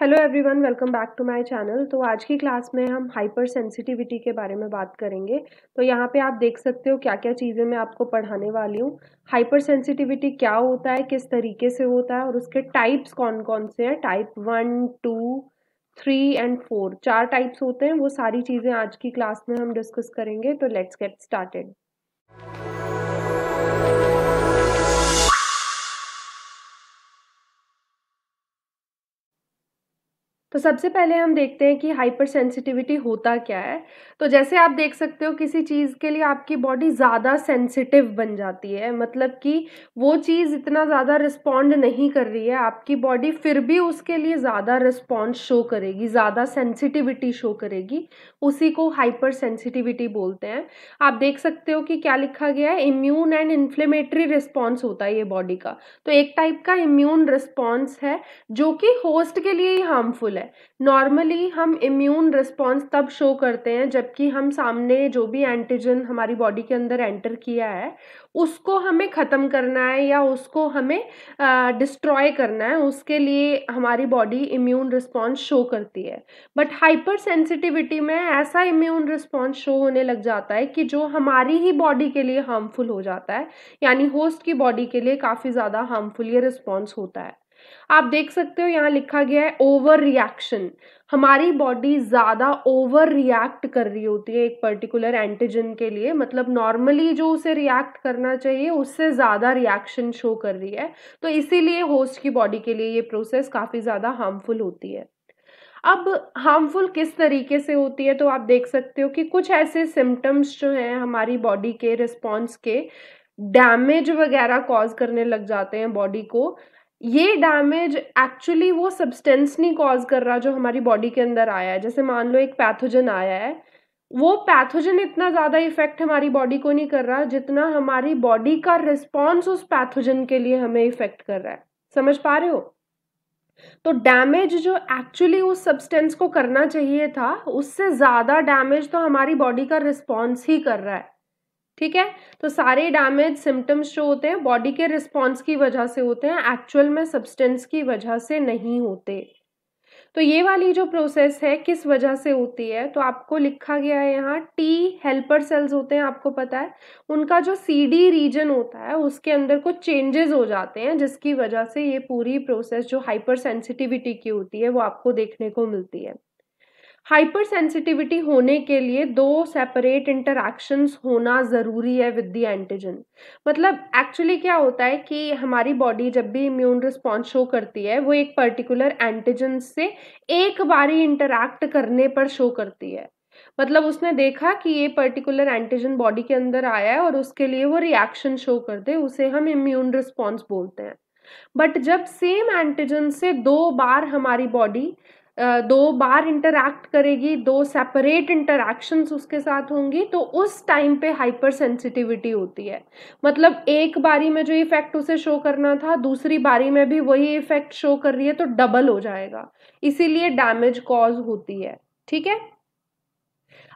Hello everyone welcome back to my channel तो आज की क्लास में हम हाइपर सेंसिटिविटी के बारे में बात करेंगे तो यहाँ पे आप देख सकते हो क्या क्या चीज़ें मैं आपको पढ़ाने वाली हूँ हाइपर सेंसिटिविटी क्या होता है किस तरीके से होता है और उसके टाइप्स कौन कौन से हैं type one two three and four चार टाइप्स होते हैं वो सारी चीज़ें आज की क्लास में हम डिस्कस करेंगे तो लेट्स गेट स्टार्टेड तो सबसे पहले हम देखते हैं कि हाइपर सेंसिटिविटी होता क्या है तो जैसे आप देख सकते हो किसी चीज़ के लिए आपकी बॉडी ज़्यादा सेंसिटिव बन जाती है मतलब कि वो चीज़ इतना ज़्यादा रिस्पॉन्ड नहीं कर रही है आपकी बॉडी फिर भी उसके लिए ज़्यादा रिस्पॉन्स शो करेगी ज़्यादा सेंसिटिविटी शो करेगी उसी को हाइपर सेंसिटिविटी बोलते हैं आप देख सकते हो कि क्या लिखा गया है इम्यून एंड इन्फ्लेमेटरी रिस्पॉन्स होता है ये बॉडी का तो एक टाइप का इम्यून रिस्पॉन्स है जो कि होस्ट के लिए ही हार्मफुल यूज़फुल है नॉर्मली हम इम्यून रिस्पॉन्स तब शो करते हैं जबकि हम सामने जो भी एंटीजन हमारी बॉडी के अंदर एंटर किया है उसको हमें ख़त्म करना है या उसको हमें डिस्ट्रॉय करना है उसके लिए हमारी बॉडी इम्यून रिस्पॉन्स शो करती है बट हाइपर सेंसिटिविटी में ऐसा इम्यून रिस्पॉन्स शो होने लग जाता है कि जो हमारी ही बॉडी के लिए हार्मफुल हो जाता है यानी होस्ट की बॉडी के लिए काफ़ी ज़्यादा हार्मफुल ये रिस्पॉन्स होता है आप देख सकते हो यहाँ लिखा गया है ओवर रिएक्शन हमारी बॉडी ज़्यादा ओवर रिएक्ट कर रही होती है एक पर्टिकुलर एंटीजन के लिए मतलब नॉर्मली जो उसे रिएक्ट करना चाहिए उससे ज़्यादा रिएक्शन शो कर रही है तो इसीलिए होस्ट की बॉडी के लिए ये प्रोसेस काफ़ी ज़्यादा हार्मफुल होती है अब हार्मफुल किस तरीके से होती है तो आप देख सकते हो कि कुछ ऐसे सिम्टम्स जो हैं हमारी बॉडी के रिस्पॉन्स के डैमेज वगैरह कॉज करने लग जाते हैं बॉडी को ये डैमेज एक्चुअली वो सब्सटेंस नहीं कॉज कर रहा जो हमारी बॉडी के अंदर आया है जैसे मान लो एक पैथोजन आया है वो पैथोजन इतना ज़्यादा इफेक्ट हमारी बॉडी को नहीं कर रहा जितना हमारी बॉडी का रिस्पॉन्स उस पैथोजन के लिए हमें इफेक्ट कर रहा है समझ पा रहे हो तो डैमेज जो एक्चुअली उस सब्सटेंस को करना चाहिए था उससे ज़्यादा डैमेज तो हमारी बॉडी का रिस्पॉन्स ही कर रहा है ठीक है तो सारे डैमेज सिम्टम्स जो होते हैं बॉडी के रिस्पॉन्स की वजह से होते हैं एक्चुअल में सब्सटेंस की वजह से नहीं होते तो ये वाली जो प्रोसेस है किस वजह से होती है तो आपको लिखा गया है यहाँ टी हेल्पर सेल्स होते हैं आपको पता है उनका जो सीडी रीजन होता है उसके अंदर कुछ चेंजेस हो जाते हैं जिसकी वजह से ये पूरी प्रोसेस जो हाइपर सेंसिटिविटी की होती है वो आपको देखने को मिलती है हाइपर सेंसिटिविटी होने के लिए दो सेपरेट इंटरैक्शंस होना ज़रूरी है विद द एंटीजन मतलब एक्चुअली क्या होता है कि हमारी बॉडी जब भी इम्यून रिस्पॉन्स शो करती है वो एक पर्टिकुलर एंटीजन से एक बारी इंटरैक्ट करने पर शो करती है मतलब उसने देखा कि ये पर्टिकुलर एंटीजन बॉडी के अंदर आया है और उसके लिए वो रिएक्शन शो कर दे उसे हम इम्यून रिस्पॉन्स बोलते हैं बट जब सेम एंटीजन से दो बार हमारी बॉडी दो बार इंटरैक्ट करेगी दो सेपरेट इंटरैक्शंस उसके साथ होंगी तो उस टाइम पे हाइपर सेंसिटिविटी होती है मतलब एक बारी में जो इफेक्ट उसे शो करना था दूसरी बारी में भी वही इफेक्ट शो कर रही है तो डबल हो जाएगा इसीलिए डैमेज कॉज होती है ठीक है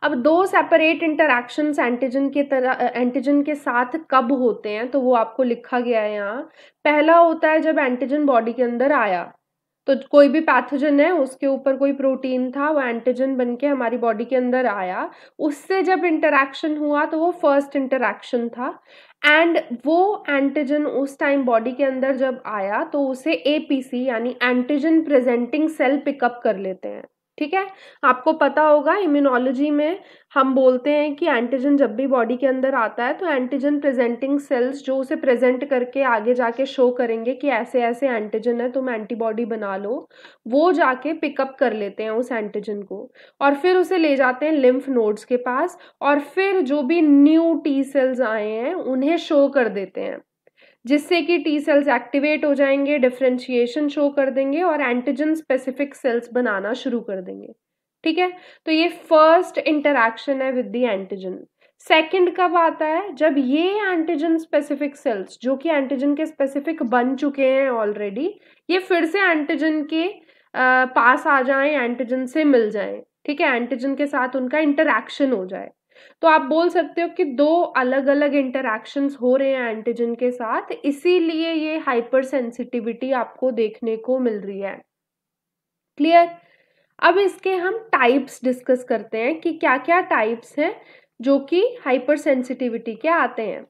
अब दो सेपरेट इंटरैक्शन एंटीजन के तरह एंटीजन के साथ कब होते हैं तो वो आपको लिखा गया है यहाँ पहला होता है जब एंटीजन बॉडी के अंदर आया तो कोई भी पैथोजन है उसके ऊपर कोई प्रोटीन था वो एंटीजन बन के हमारी बॉडी के अंदर आया उससे जब इंटरेक्शन हुआ तो वो फर्स्ट इंटरेक्शन था एंड वो एंटीजन उस टाइम बॉडी के अंदर जब आया तो उसे एपीसी यानी एंटीजन प्रेजेंटिंग सेल पिकअप कर लेते हैं ठीक है आपको पता होगा इम्यूनोलॉजी में हम बोलते हैं कि एंटीजन जब भी बॉडी के अंदर आता है तो एंटीजन प्रेजेंटिंग सेल्स जो उसे प्रेजेंट करके आगे जाके शो करेंगे कि ऐसे ऐसे एंटीजन है तुम एंटीबॉडी बना लो वो जाके पिकअप कर लेते हैं उस एंटीजन को और फिर उसे ले जाते हैं लिम्फ नोड्स के पास और फिर जो भी न्यू टी सेल्स आए हैं उन्हें शो कर देते हैं जिससे कि टी सेल्स एक्टिवेट हो जाएंगे डिफ्रेंशिएशन शो कर देंगे और एंटीजन स्पेसिफिक सेल्स बनाना शुरू कर देंगे ठीक है तो ये फर्स्ट इंटरैक्शन है विद द एंटीजन सेकंड कब आता है जब ये एंटीजन स्पेसिफिक सेल्स जो कि एंटीजन के स्पेसिफिक बन चुके हैं ऑलरेडी ये फिर से एंटीजन के पास आ जाएं एंटीजन से मिल जाएं ठीक है एंटीजन के साथ उनका इंटरैक्शन हो जाए तो आप बोल सकते हो कि दो अलग अलग इंटरैक्शंस हो रहे हैं एंटीजन के साथ इसीलिए ये हाइपर सेंसिटिविटी आपको देखने को मिल रही है क्लियर अब इसके हम टाइप्स डिस्कस करते हैं कि क्या क्या टाइप्स हैं जो कि हाइपर सेंसिटिविटी के आते हैं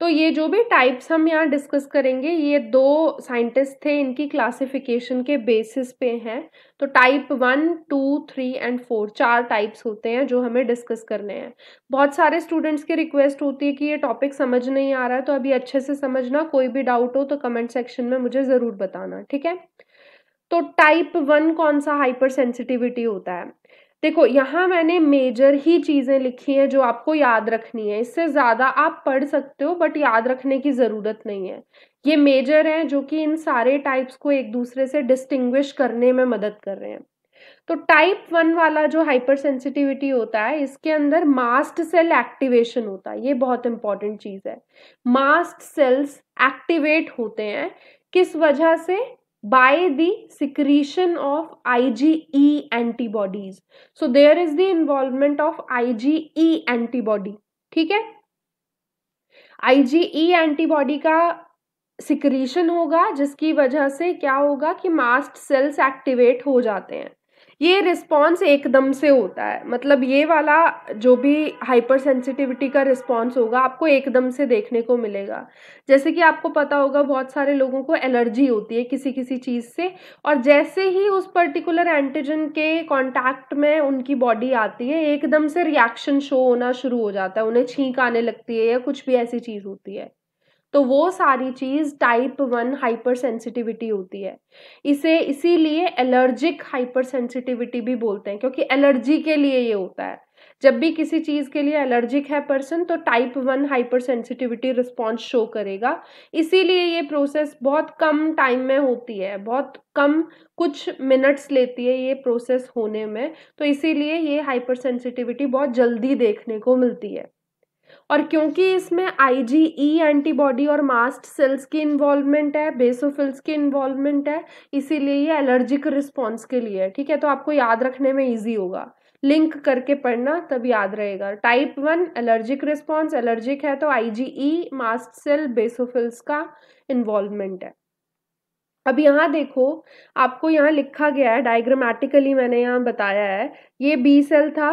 तो ये जो भी टाइप्स हम यहाँ डिस्कस करेंगे ये दो साइंटिस्ट थे इनकी क्लासिफिकेशन के बेसिस पे हैं तो type one two three and four चार टाइप्स होते हैं जो हमें डिस्कस करने हैं बहुत सारे स्टूडेंट्स की रिक्वेस्ट होती है कि ये टॉपिक समझ नहीं आ रहा है तो अभी अच्छे से समझना कोई भी डाउट हो तो कमेंट सेक्शन में मुझे ज़रूर बताना ठीक है तो टाइप वन कौन सा हाइपर सेंसिटिविटी होता है देखो यहाँ मैंने मेजर ही चीज़ें लिखी हैं जो आपको याद रखनी है इससे ज़्यादा आप पढ़ सकते हो बट याद रखने की ज़रूरत नहीं है ये मेजर हैं जो कि इन सारे टाइप्स को एक दूसरे से डिस्टिंग्विश करने में मदद कर रहे हैं तो टाइप वन वाला जो हाइपर सेंसिटिविटी होता है इसके अंदर मास्ट सेल एक्टिवेशन होता है ये बहुत इंपॉर्टेंट चीज़ है मास्ट सेल्स एक्टिवेट होते हैं किस वजह से by the secretion of IgE antibodies. So there is the involvement of IgE antibody. ठीक है IgE antibody का सिक्रीशन होगा जिसकी वजह से क्या होगा कि मास्ट सेल्स एक्टिवेट हो जाते हैं ये रिस्पॉन्स एकदम से होता है मतलब ये वाला जो भी हाइपर सेंसिटिविटी का रिस्पॉन्स होगा आपको एकदम से देखने को मिलेगा जैसे कि आपको पता होगा बहुत सारे लोगों को एलर्जी होती है किसी किसी चीज़ से और जैसे ही उस पर्टिकुलर एंटीजन के कांटेक्ट में उनकी बॉडी आती है एकदम से रिएक्शन शो होना शुरू हो जाता है उन्हें छींक आने लगती है या कुछ भी ऐसी चीज़ होती है तो वो सारी चीज़ टाइप वन हाइपर सेंसिटिविटी होती है इसे इसीलिए एलर्जिक हाइपर सेंसिटिविटी भी बोलते हैं क्योंकि एलर्जी के लिए ये होता है जब भी किसी चीज़ के लिए एलर्जिक है पर्सन तो type one hyper sensitivity response show करेगा इसीलिए ये प्रोसेस बहुत कम टाइम में होती है बहुत कम कुछ मिनट्स लेती है ये प्रोसेस होने में तो इसीलिए ये हाइपर सेंसिटिविटी बहुत जल्दी देखने को मिलती है और क्योंकि इसमें आईजीई एंटीबॉडी e और मास्ट सेल्स की इन्वॉल्वमेंट है बेसोफिल्स की इन्वॉल्वमेंट है इसीलिए ये एलर्जिक रिस्पॉन्स के लिए है ठीक है तो आपको याद रखने में ईजी होगा लिंक करके पढ़ना तब याद रहेगा type one allergic response allergic है तो आईजीई मास्ट सेल बेसोफिल्स का इन्वॉल्वमेंट है अब यहाँ देखो आपको यहाँ लिखा गया है डायग्रामेटिकली मैंने यहाँ बताया है ये बी सेल था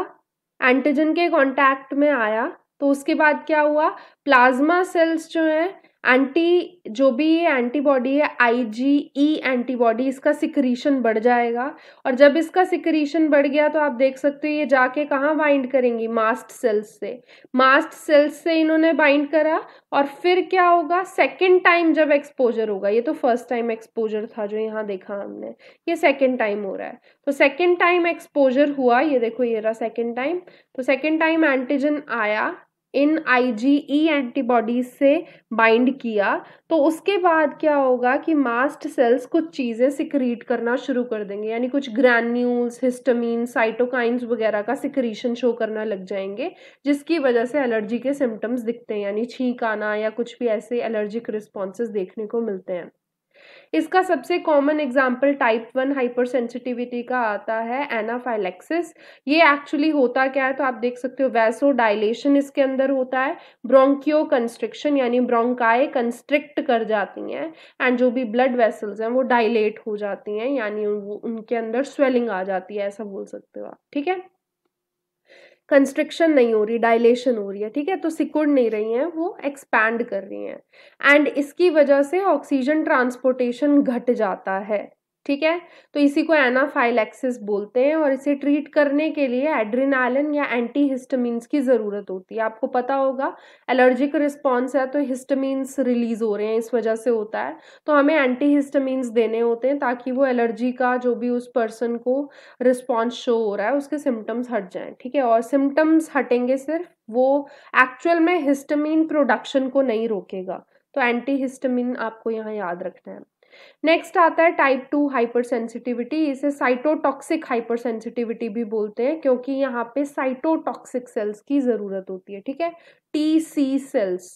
एंटीजन के कांटेक्ट में आया तो उसके बाद क्या हुआ प्लाज्मा सेल्स जो है एंटी जो भी ये एंटीबॉडी है आईजीई e एंटीबॉडी इसका सिक्रीशन बढ़ जाएगा और जब इसका सिक्रीशन बढ़ गया तो आप देख सकते हो ये जाके कहाँ बाइंड करेंगी मास्ट सेल्स से मास्ट सेल्स से इन्होंने बाइंड करा और फिर क्या होगा सेकेंड टाइम जब एक्सपोजर होगा ये तो फर्स्ट टाइम एक्सपोजर था जो यहाँ देखा हमने ये सेकेंड टाइम हो रहा है तो सेकेंड टाइम एक्सपोजर हुआ ये देखो ये रहा सेकेंड टाइम तो सेकेंड टाइम एंटीजन आया इन आईजीई एंटीबॉडीज e से बाइंड किया तो उसके बाद क्या होगा कि मास्ट सेल्स कुछ चीज़ें सिक्रीट करना शुरू कर देंगे यानी कुछ ग्रैन्यूल्स हिस्टमिन साइटोकाइंस वगैरह का सिक्रीशन शो करना लग जाएंगे जिसकी वजह से एलर्जी के सिम्टम्स दिखते हैं यानी छींक आना या कुछ भी ऐसे एलर्जिक रिस्पॉन्सेज देखने को मिलते हैं इसका सबसे common example type one hyper sensitivity का आता है एनाफाइलेक्सिस ये एक्चुअली होता क्या है तो आप देख सकते हो वैसो डायलेशन इसके अंदर होता है ब्रोंकियो कंस्ट्रिक्शन यानी ब्रोंकाए कंस्ट्रिक्ट कर जाती हैं एंड जो भी ब्लड वेसल्स हैं वो डायलेट हो जाती हैं यानी उनके अंदर स्वेलिंग आ जाती है ऐसा बोल सकते हो आप ठीक है कंस्ट्रिक्शन नहीं हो रही डायलेशन हो रही है ठीक है तो सिकुड़ नहीं रही हैं वो एक्सपैंड कर रही हैं एंड इसकी वजह से ऑक्सीजन ट्रांसपोर्टेशन घट जाता है ठीक है तो इसी को एनाफाइलेक्सिस बोलते हैं और इसे ट्रीट करने के लिए एड्रिनालिन या एंटी हिस्टामीन्स की ज़रूरत होती है आपको पता होगा एलर्जिक रिस्पॉन्स है तो हिस्टामीन्स रिलीज हो रहे हैं इस वजह से होता है तो हमें एंटी हिस्टामीन्स देने होते हैं ताकि वो एलर्जी का जो भी उस पर्सन को रिस्पॉन्स शो हो रहा है उसके सिम्टम्स हट जाएँ ठीक है और सिम्टम्स हटेंगे सिर्फ वो एक्चुअल में हिस्टमिन प्रोडक्शन को नहीं रोकेगा तो एंटी हिस्टमिन आपको यहाँ याद रखना है नेक्स्ट आता है टाइप टू सेंसिटिविटी इसे साइटोटॉक्सिक हाइपरसेंसिटिविटी भी बोलते हैं क्योंकि यहाँ पे साइटोटॉक्सिक सेल्स की ज़रूरत होती है ठीक है टी सी सेल्स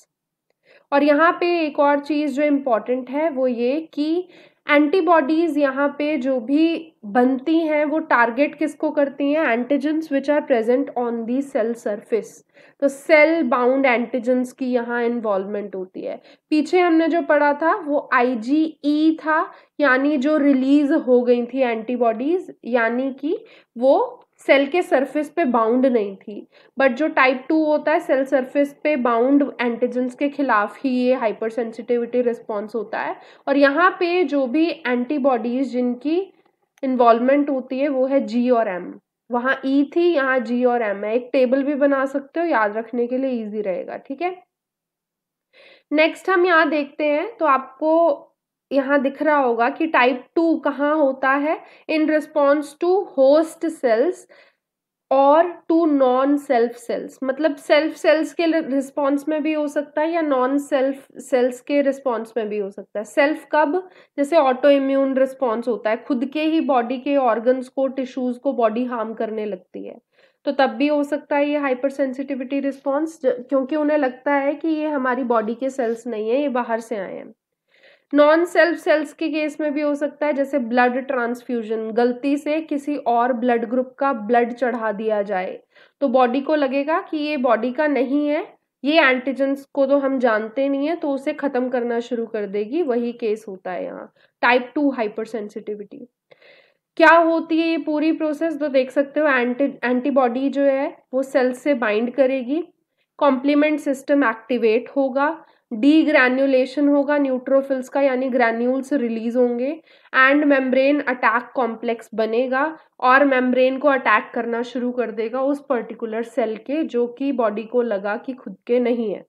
और यहाँ पे एक और चीज़ जो इम्पॉर्टेंट है वो ये कि एंटीबॉडीज़ यहाँ पे जो भी बनती हैं वो टारगेट किसको करती हैं antigens which are present on the cell surface तो सेल बाउंड एंटीजेंस की यहाँ इन्वॉल्वमेंट होती है पीछे हमने जो पढ़ा था वो आईजीई e था यानी जो रिलीज हो गई थी एंटीबॉडीज़ यानी कि वो सेल के सरफेस पे बाउंड नहीं थी बट जो टाइप टू होता है सेल सरफेस पे बाउंड एंटीजन्स के खिलाफ ही ये हाइपर सेंसिटिविटी रिस्पॉन्स होता है और यहाँ पे जो भी एंटीबॉडीज जिनकी इन्वॉल्वमेंट होती है वो है जी और एम वहाँ ई e थी यहाँ जी और एम है एक टेबल भी बना सकते हो याद रखने के लिए ईजी रहेगा ठीक है नेक्स्ट हम यहाँ देखते हैं तो आपको यहाँ दिख रहा होगा कि टाइप टू कहाँ होता है in response to host cells और टू नॉन सेल्फ सेल्स मतलब सेल्फ सेल्स के रिस्पॉन्स में भी हो सकता है या नॉन सेल्फ सेल्स के रिस्पॉन्स में भी हो सकता है सेल्फ कब जैसे ऑटो इम्यून रिस्पॉन्स होता है खुद के ही बॉडी के ऑर्गन्स को टिश्यूज को बॉडी हार्म करने लगती है तो तब भी हो सकता है ये हाइपर सेंसिटिविटी रिस्पॉन्स क्योंकि उन्हें लगता है कि ये हमारी बॉडी के सेल्स नहीं है ये बाहर से आए हैं नॉन सेल्फ सेल्स के केस में भी हो सकता है जैसे ब्लड ट्रांसफ्यूजन गलती से किसी और ब्लड ग्रुप का ब्लड चढ़ा दिया जाए तो बॉडी को लगेगा कि ये बॉडी का नहीं है ये एंटीजन्स को तो हम जानते नहीं है तो उसे ख़त्म करना शुरू कर देगी वही केस होता है यहाँ टाइप टू हाइपर सेंसिटिविटी क्या होती है ये पूरी प्रोसेस तो देख सकते हो एंटी एंटीबॉडी जो है वो सेल्स से बाइंड करेगी कॉम्प्लीमेंट सिस्टम एक्टिवेट होगा डी ग्रैन्यूलेशन होगा न्यूट्रोफिल्स का यानी ग्रैन्यूल्स रिलीज होंगे एंड मेम्ब्रेन अटैक कॉम्प्लेक्स बनेगा और मेम्ब्रेन को अटैक करना शुरू कर देगा उस पर्टिकुलर सेल के जो कि बॉडी को लगा कि खुद के नहीं है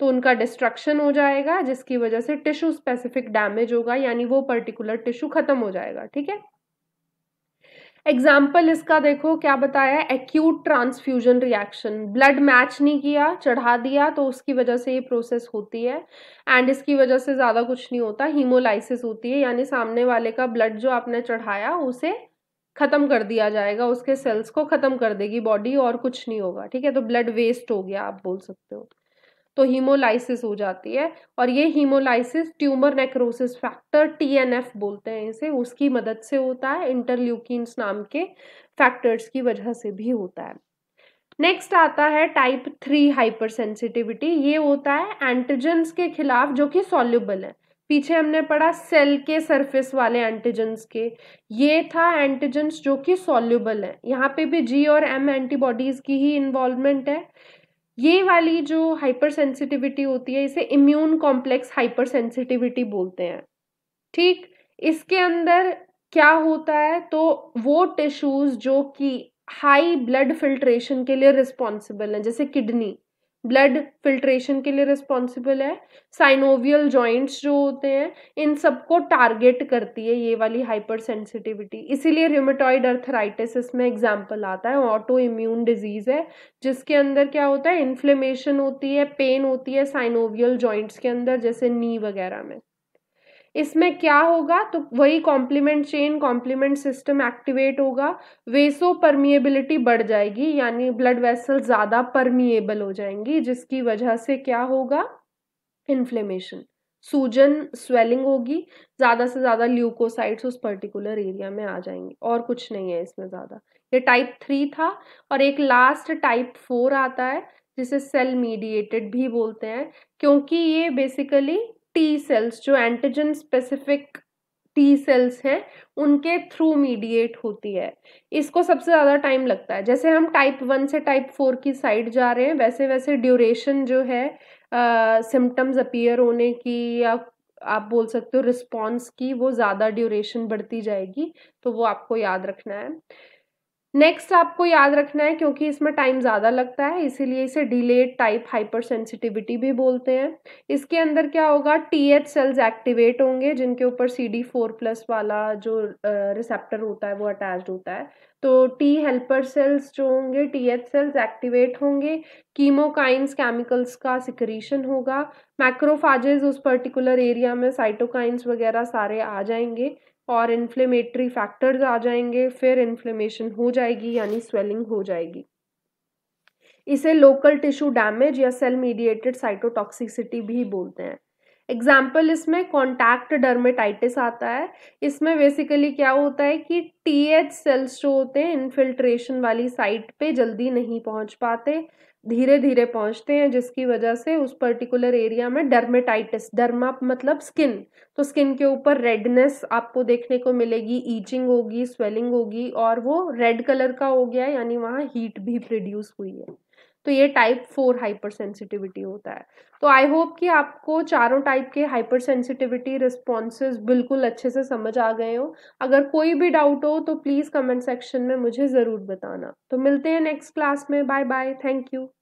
तो उनका डिस्ट्रक्शन हो जाएगा जिसकी वजह से टिश्यू स्पेसिफिक डैमेज होगा यानी वो पर्टिकुलर टिश्यू खत्म हो जाएगा ठीक है एग्जाम्पल इसका देखो क्या बताया acute transfusion reaction blood match नहीं किया चढ़ा दिया तो उसकी वजह से ये प्रोसेस होती है एंड इसकी वजह से ज़्यादा कुछ नहीं होता हीमोलाइसिस होती है यानी सामने वाले का ब्लड जो आपने चढ़ाया उसे ख़त्म कर दिया जाएगा उसके सेल्स को ख़त्म कर देगी बॉडी और कुछ नहीं होगा ठीक है तो ब्लड वेस्ट हो गया आप बोल सकते हो तो हीमोलाइसिस हो जाती है और ये haemolysis tumour necrosis factor TNF बोलते हैं इसे उसकी मदद से होता है इंटरल्यूकिन्स नाम के फैक्टर्स की वजह से भी होता है नेक्स्ट आता है टाइप थ्री हाइपर सेंसिटिविटी ये होता है एंटीजेंस के खिलाफ जो कि सॉल्युबल है पीछे हमने पढ़ा सेल के सरफेस वाले एंटीजेंस के ये था एंटीजेंस जो कि सॉल्युबल है यहाँ पे भी जी और एम एंटीबॉडीज की ही इन्वॉल्वमेंट है ये वाली जो हाइपर सेंसिटिविटी होती है इसे इम्यून कॉम्प्लेक्स हाइपर सेंसिटिविटी बोलते हैं ठीक इसके अंदर क्या होता है तो वो टिश्यूज जो कि हाई ब्लड फिल्ट्रेशन के लिए रिस्पॉन्सिबल हैं जैसे किडनी ब्लड फिल्ट्रेशन के लिए रिस्पॉन्सिबल है साइनोवियल जॉइंट्स जो होते हैं इन सबको टारगेट करती है ये वाली हाइपर सेंसिटिविटी इसीलिए रिमेटॉइड अर्थराइटिस इसमें एग्जाम्पल आता है ऑटो इम्यून डिजीज है जिसके अंदर क्या होता है इन्फ्लेमेशन होती है पेन होती है साइनोवियल जॉइंट्स के अंदर जैसे नी वगैरह में इसमें क्या होगा तो वही complement chain complement system activate होगा वेसो परमिएबिलिटी बढ़ जाएगी यानी ब्लड वेसल ज़्यादा परमिएबल हो जाएंगी जिसकी वजह से क्या होगा इन्फ्लेमेशन सूजन स्वेलिंग होगी ज़्यादा से ज़्यादा ल्यूकोसाइट्स उस पर्टिकुलर एरिया में आ जाएंगे और कुछ नहीं है इसमें ज़्यादा ये टाइप थ्री था और एक लास्ट टाइप फोर आता है जिसे सेल मीडिएटेड भी बोलते हैं क्योंकि ये बेसिकली टी सेल्स जो एंटीजन स्पेसिफिक टी सेल्स हैं उनके थ्रू मीडिएट होती है इसको सबसे ज़्यादा टाइम लगता है जैसे हम टाइप वन से टाइप फोर की साइड जा रहे हैं वैसे वैसे ड्यूरेशन जो है सिम्टम्स uh, अपीयर होने की या आप बोल सकते हो रिस्पॉन्स की वो ज़्यादा ड्यूरेशन बढ़ती जाएगी तो वो आपको याद रखना है नेक्स्ट आपको याद रखना है क्योंकि इसमें टाइम ज़्यादा लगता है इसीलिए इसे डिलेड टाइप हाइपर सेंसिटिविटी भी बोलते हैं इसके अंदर क्या होगा टी एच सेल्स एक्टिवेट होंगे जिनके ऊपर सी डी फोर प्लस वाला जो रिसेप्टर होता है वो अटैच्ड होता है तो टी हेल्पर सेल्स जो होंगे टी एच सेल्स एक्टिवेट होंगे कीमोकाइंस केमिकल्स का सिक्रीशन होगा मैक्रोफाजेज उस पर्टिकुलर एरिया में साइटोकाइंस वगैरह सारे आ जाएंगे और इन्फ्लेमेटरी फैक्टर्स आ जाएंगे फिर इन्फ्लेमेशन हो जाएगी यानी स्वेलिंग हो जाएगी इसे लोकल टिश्यू डैमेज या सेल मीडिएटेड साइटोटॉक्सिसिटी भी बोलते हैं एग्जाम्पल इसमें कॉन्टैक्ट डर्मेटाइटिस आता है इसमें बेसिकली क्या होता है कि टी एच सेल्स जो होते हैं इन्फिल्ट्रेशन वाली साइट पे जल्दी नहीं पहुंच पाते धीरे धीरे पहुंचते हैं जिसकी वजह से उस पर्टिकुलर एरिया में डर्मेटाइटिस डर्मा मतलब स्किन तो स्किन के ऊपर रेडनेस आपको देखने को मिलेगी ईचिंग होगी स्वेलिंग होगी और वो रेड कलर का हो गया यानी वहाँ हीट भी प्रोड्यूस हुई है तो ये टाइप फोर हाइपर सेंसिटिविटी होता है तो आई होप कि आपको चारों टाइप के हाइपर सेंसिटिविटी रिस्पॉन्सेज बिल्कुल अच्छे से समझ आ गए हो अगर कोई भी डाउट हो तो प्लीज़ कमेंट सेक्शन में मुझे ज़रूर बताना तो मिलते हैं नेक्स्ट क्लास में बाय बाय थैंक यू